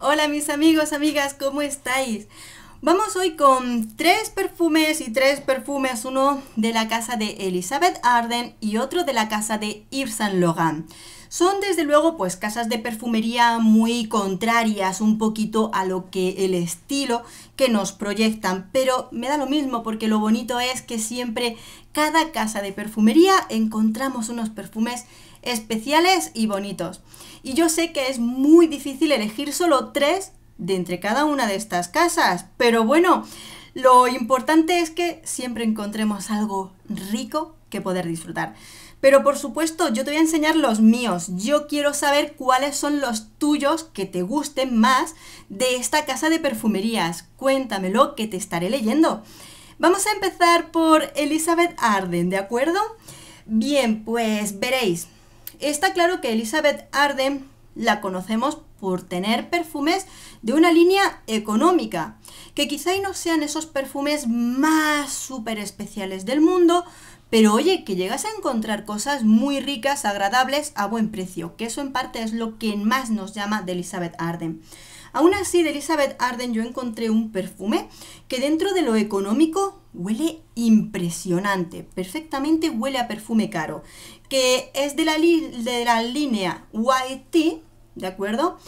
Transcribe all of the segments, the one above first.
Hola mis amigos, amigas, ¿cómo estáis? Vamos hoy con tres perfumes y tres perfumes, uno de la casa de Elizabeth Arden y otro de la casa de Yves Saint Laurent. Son desde luego pues casas de perfumería muy contrarias un poquito a lo que el estilo que nos proyectan, pero me da lo mismo porque lo bonito es que siempre cada casa de perfumería encontramos unos perfumes especiales y bonitos. Y yo sé que es muy difícil elegir solo tres de entre cada una de estas casas, pero bueno, lo importante es que siempre encontremos algo rico que poder disfrutar. Pero por supuesto, yo te voy a enseñar los míos. Yo quiero saber cuáles son los tuyos que te gusten más de esta casa de perfumerías. Cuéntamelo que te estaré leyendo. Vamos a empezar por Elizabeth Arden, ¿de acuerdo? Bien, pues veréis. Está claro que Elizabeth Arden la conocemos por tener perfumes de una línea económica, que quizá no sean esos perfumes más súper especiales del mundo, pero oye, que llegas a encontrar cosas muy ricas, agradables, a buen precio, que eso en parte es lo que más nos llama de Elizabeth Arden. Aún así, de Elizabeth Arden yo encontré un perfume que dentro de lo económico Huele impresionante, perfectamente huele a perfume caro, que es de la, de la línea White ¿de acuerdo?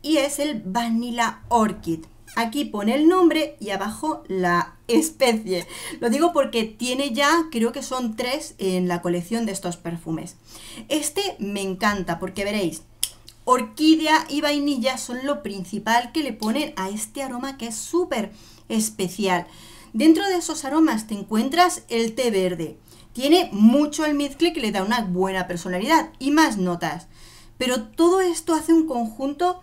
Y es el Vanilla Orchid. Aquí pone el nombre y abajo la especie. Lo digo porque tiene ya, creo que son tres en la colección de estos perfumes. Este me encanta porque veréis, orquídea y vainilla son lo principal que le ponen a este aroma que es súper especial. Dentro de esos aromas te encuentras el té verde. Tiene mucho el almizcle que le da una buena personalidad y más notas. Pero todo esto hace un conjunto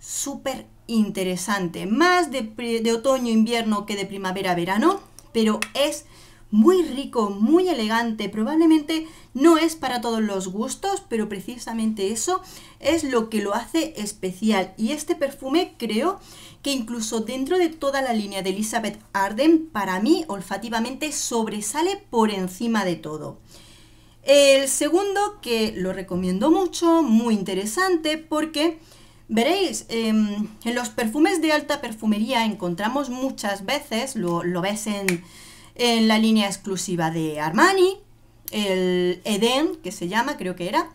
súper interesante, más de, de otoño-invierno que de primavera-verano, pero es muy rico, muy elegante, probablemente no es para todos los gustos, pero precisamente eso es lo que lo hace especial. Y este perfume creo que incluso dentro de toda la línea de Elizabeth Arden, para mí olfativamente sobresale por encima de todo. El segundo, que lo recomiendo mucho, muy interesante, porque veréis, em, en los perfumes de alta perfumería encontramos muchas veces, lo, lo ves en en la línea exclusiva de Armani, el Eden, que se llama, creo que era,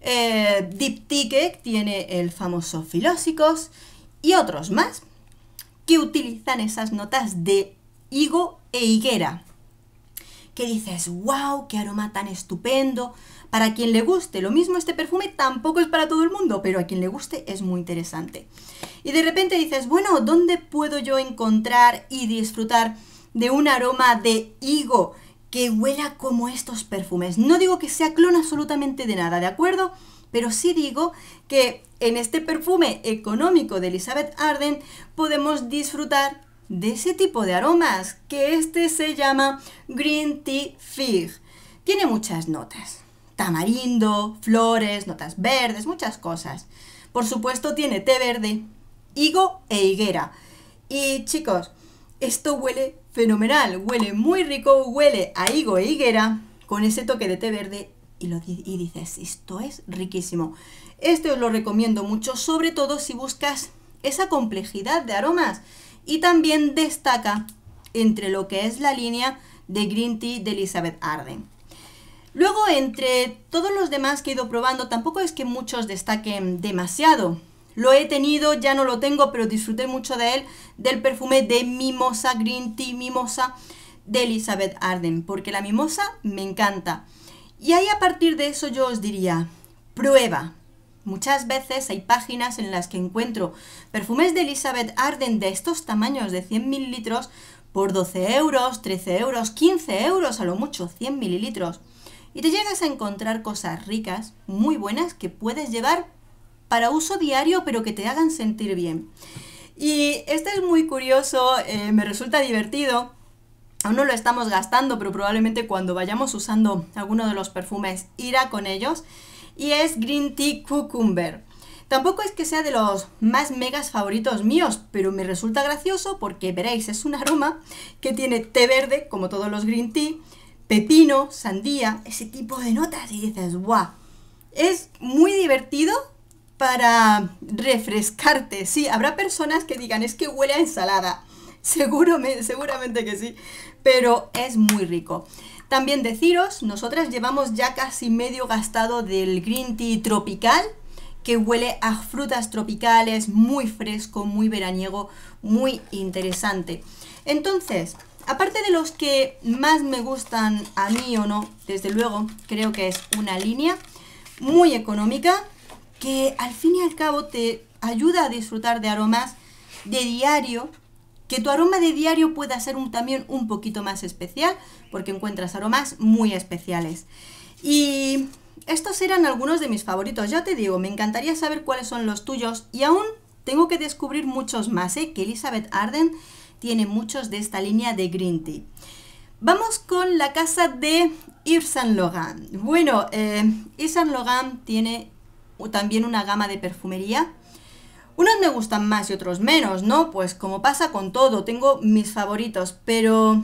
eh, Deep Ticket tiene el famoso Filósicos y otros más que utilizan esas notas de higo e higuera. Que dices, wow, qué aroma tan estupendo. Para quien le guste, lo mismo este perfume tampoco es para todo el mundo, pero a quien le guste es muy interesante. Y de repente dices, bueno, ¿dónde puedo yo encontrar y disfrutar de un aroma de higo que huela como estos perfumes. No digo que sea clon absolutamente de nada, ¿de acuerdo? Pero sí digo que en este perfume económico de Elizabeth Arden podemos disfrutar de ese tipo de aromas, que este se llama Green Tea Fig. Tiene muchas notas, tamarindo, flores, notas verdes, muchas cosas. Por supuesto tiene té verde, higo e higuera. Y chicos, esto huele fenomenal, huele muy rico, huele a higo e higuera con ese toque de té verde y, lo, y dices, esto es riquísimo. Esto os lo recomiendo mucho, sobre todo si buscas esa complejidad de aromas y también destaca entre lo que es la línea de Green Tea de Elizabeth Arden. Luego, entre todos los demás que he ido probando, tampoco es que muchos destaquen demasiado, lo he tenido, ya no lo tengo, pero disfruté mucho de él, del perfume de Mimosa Green Tea Mimosa de Elizabeth Arden, porque la mimosa me encanta. Y ahí a partir de eso yo os diría, prueba. Muchas veces hay páginas en las que encuentro perfumes de Elizabeth Arden de estos tamaños de 100 mililitros por 12 euros, 13 euros, 15 euros, a lo mucho 100 mililitros. Y te llegas a encontrar cosas ricas, muy buenas, que puedes llevar para uso diario, pero que te hagan sentir bien. Y este es muy curioso, eh, me resulta divertido. Aún no lo estamos gastando, pero probablemente cuando vayamos usando alguno de los perfumes irá con ellos. Y es Green Tea Cucumber. Tampoco es que sea de los más megas favoritos míos, pero me resulta gracioso porque veréis, es un aroma que tiene té verde, como todos los green tea, pepino, sandía, ese tipo de notas y dices, ¡guau! Es muy divertido para refrescarte. Sí, habrá personas que digan, es que huele a ensalada. Seguro, seguramente que sí, pero es muy rico. También deciros, nosotras llevamos ya casi medio gastado del green tea tropical, que huele a frutas tropicales, muy fresco, muy veraniego, muy interesante. Entonces, aparte de los que más me gustan a mí o no, desde luego, creo que es una línea muy económica, que al fin y al cabo te ayuda a disfrutar de aromas de diario, que tu aroma de diario pueda ser un, también un poquito más especial, porque encuentras aromas muy especiales. Y estos eran algunos de mis favoritos, ya te digo, me encantaría saber cuáles son los tuyos y aún tengo que descubrir muchos más, ¿eh? que Elizabeth Arden tiene muchos de esta línea de Green Tea. Vamos con la casa de Yves Saint Laurent. Bueno, eh, Yves Saint Laurent tiene también una gama de perfumería. Unos me gustan más y otros menos, ¿no? Pues como pasa con todo, tengo mis favoritos, pero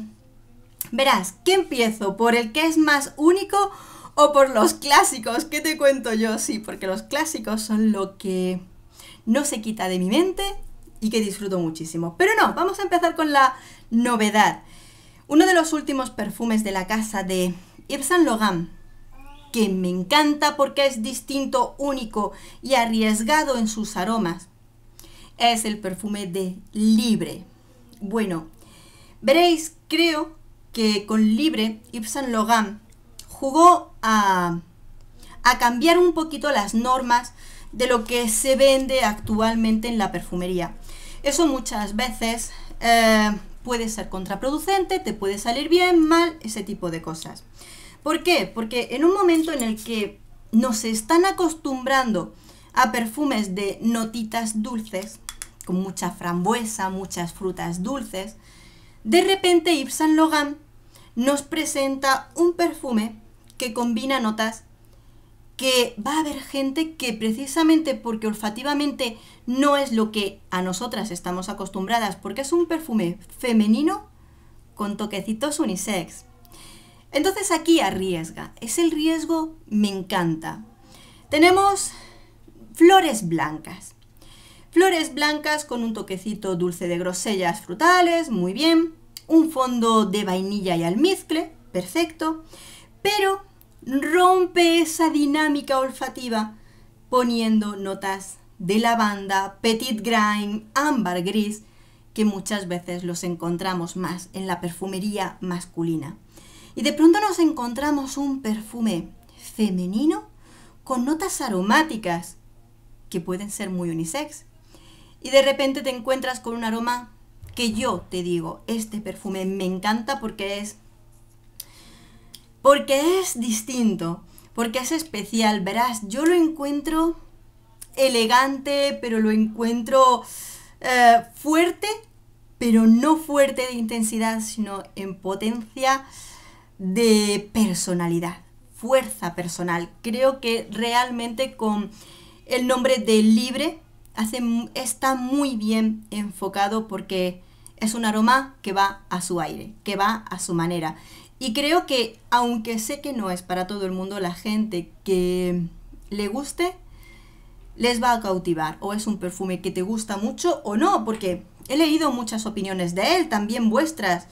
verás, ¿qué empiezo? ¿Por el que es más único o por los clásicos? ¿Qué te cuento yo? Sí, porque los clásicos son lo que no se quita de mi mente y que disfruto muchísimo. Pero no, vamos a empezar con la novedad. Uno de los últimos perfumes de la casa de Yves logan que me encanta porque es distinto, único y arriesgado en sus aromas. Es el perfume de Libre. Bueno, veréis, creo que con Libre Yves Saint Laurent jugó a, cambiar un poquito las normas de lo que se vende actualmente en la perfumería. Eso muchas veces eh, puede ser contraproducente, te puede salir bien, mal, ese tipo de cosas. ¿Por qué? Porque en un momento en el que nos están acostumbrando a perfumes de notitas dulces, con mucha frambuesa, muchas frutas dulces, de repente Yves Saint Laurent nos presenta un perfume que combina notas que va a haber gente que precisamente porque olfativamente no es lo que a nosotras estamos acostumbradas, porque es un perfume femenino con toquecitos unisex. Entonces aquí arriesga, es el riesgo, me encanta. Tenemos flores blancas. Flores blancas con un toquecito dulce de grosellas frutales, muy bien. Un fondo de vainilla y almizcle, perfecto. Pero rompe esa dinámica olfativa poniendo notas de lavanda, petit grain, ámbar gris, que muchas veces los encontramos más en la perfumería masculina. Y de pronto nos encontramos un perfume femenino con notas aromáticas que pueden ser muy unisex. Y de repente te encuentras con un aroma que yo te digo, este perfume me encanta porque es porque es distinto, porque es especial, verás, yo lo encuentro elegante, pero lo encuentro eh, fuerte, pero no fuerte de intensidad, sino en potencia de personalidad, fuerza personal. Creo que realmente con el nombre de libre está muy bien enfocado porque es un aroma que va a su aire, que va a su manera. Y creo que, aunque sé que no es para todo el mundo, la gente que le guste, les va a cautivar. O es un perfume que te gusta mucho o no, porque he leído muchas opiniones de él, también vuestras.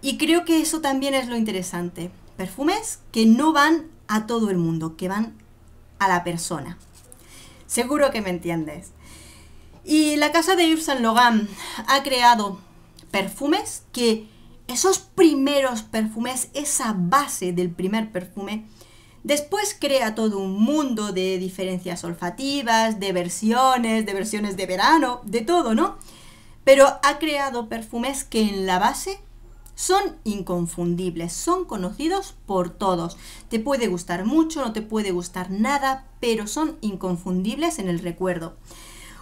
Y creo que eso también es lo interesante. Perfumes que no van a todo el mundo, que van a la persona. Seguro que me entiendes. Y la casa de Yves Saint Laurent ha creado perfumes que esos primeros perfumes, esa base del primer perfume, después crea todo un mundo de diferencias olfativas, de versiones, de versiones de verano, de todo, ¿no? Pero ha creado perfumes que en la base son inconfundibles, son conocidos por todos. Te puede gustar mucho, no te puede gustar nada, pero son inconfundibles en el recuerdo.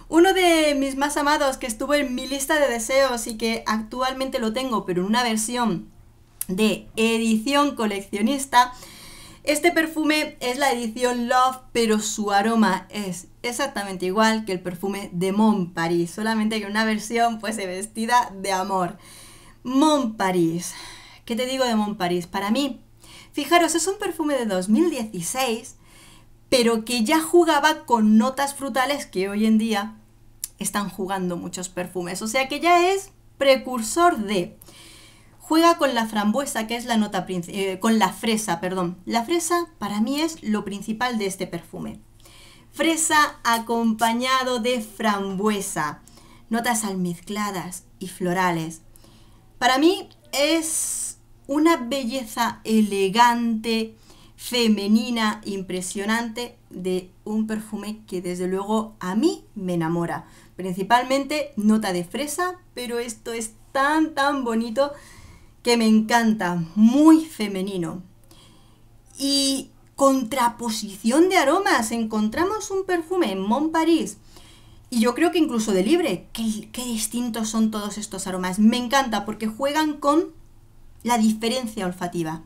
Uno de mis más amados que estuvo en mi lista de deseos y que actualmente lo tengo, pero en una versión de edición coleccionista, este perfume es la edición Love, pero su aroma es exactamente igual que el perfume de Mon Paris, solamente que una versión pues vestida de amor. Paris. ¿Qué te digo de Paris? Para mí, fijaros, es un perfume de 2016, pero que ya jugaba con notas frutales que hoy en día están jugando muchos perfumes. O sea que ya es precursor de. Juega con la frambuesa, que es la nota eh, con la fresa, perdón. La fresa para mí es lo principal de este perfume. Fresa acompañado de frambuesa, notas almizcladas y florales. Para mí es una belleza elegante, femenina, impresionante de un perfume que desde luego a mí me enamora. Principalmente nota de fresa, pero esto es tan tan bonito que me encanta, muy femenino. Y contraposición de aromas, encontramos un perfume en Mont Paris y yo creo que incluso de libre, qué, distintos son todos estos aromas. Me encanta porque juegan con la diferencia olfativa.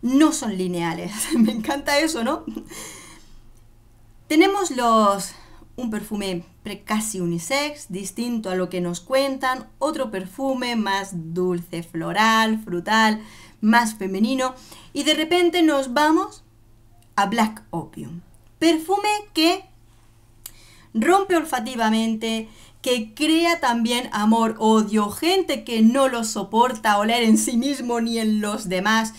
No son lineales. Me encanta eso, ¿no? Tenemos los un perfume casi unisex, distinto a lo que nos cuentan, otro perfume más dulce, floral, frutal, más femenino, y de repente nos vamos a Black Opium. Perfume que rompe olfativamente, que crea también amor, odio, gente que no lo soporta oler en sí mismo ni en los demás.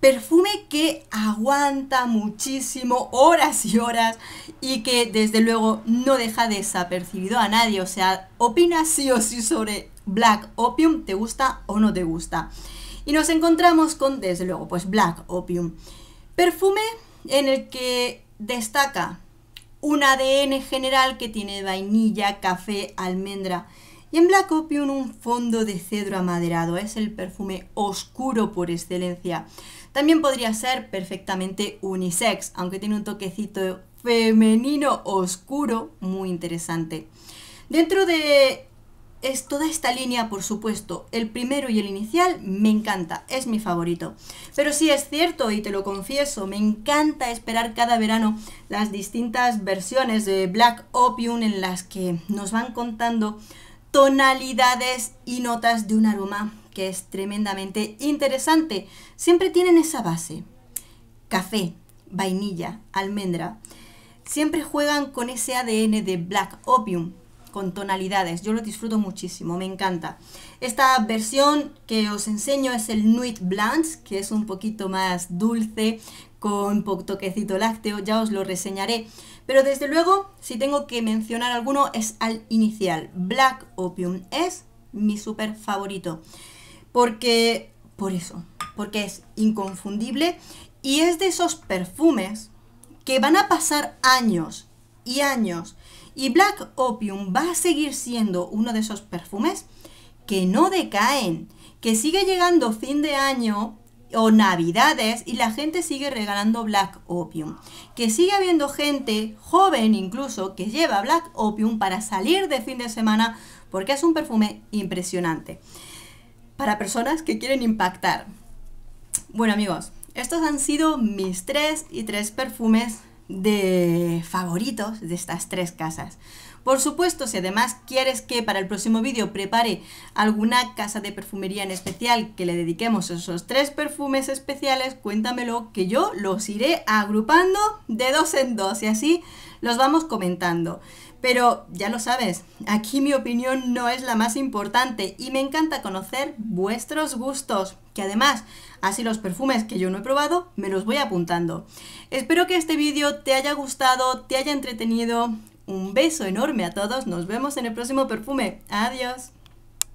Perfume que aguanta muchísimo, horas y horas, y que desde luego no deja desapercibido a nadie. O sea, opina sí o sí sobre Black Opium, te gusta o no te gusta. Y nos encontramos con, desde luego, pues Black Opium. Perfume en el que destaca un ADN general que tiene vainilla, café, almendra. Y en Black Opium un fondo de cedro amaderado, es el perfume oscuro por excelencia. También podría ser perfectamente unisex, aunque tiene un toquecito femenino oscuro muy interesante. Dentro de es toda esta línea, por supuesto. El primero y el inicial me encanta, es mi favorito. Pero sí es cierto, y te lo confieso, me encanta esperar cada verano las distintas versiones de Black Opium en las que nos van contando tonalidades y notas de un aroma que es tremendamente interesante. Siempre tienen esa base. Café, vainilla, almendra. Siempre juegan con ese ADN de Black Opium con tonalidades. Yo lo disfruto muchísimo, me encanta. Esta versión que os enseño es el Nuit Blanche, que es un poquito más dulce, con poco toquecito lácteo, ya os lo reseñaré. Pero desde luego, si tengo que mencionar alguno, es al inicial. Black Opium es mi súper favorito. Porque, por eso, porque es inconfundible y es de esos perfumes que van a pasar años y años y Black Opium va a seguir siendo uno de esos perfumes que no decaen, que sigue llegando fin de año o navidades y la gente sigue regalando Black Opium. Que sigue habiendo gente, joven incluso, que lleva Black Opium para salir de fin de semana porque es un perfume impresionante. Para personas que quieren impactar. Bueno amigos, estos han sido mis tres y tres perfumes de favoritos de estas tres casas. Por supuesto, si además quieres que para el próximo vídeo prepare alguna casa de perfumería en especial que le dediquemos esos tres perfumes especiales, cuéntamelo que yo los iré agrupando de dos en dos y así los vamos comentando. Pero ya lo sabes, aquí mi opinión no es la más importante y me encanta conocer vuestros gustos, que además, así los perfumes que yo no he probado, me los voy apuntando. Espero que este vídeo te haya gustado, te haya entretenido, un beso enorme a todos. Nos vemos en el próximo perfume. Adiós.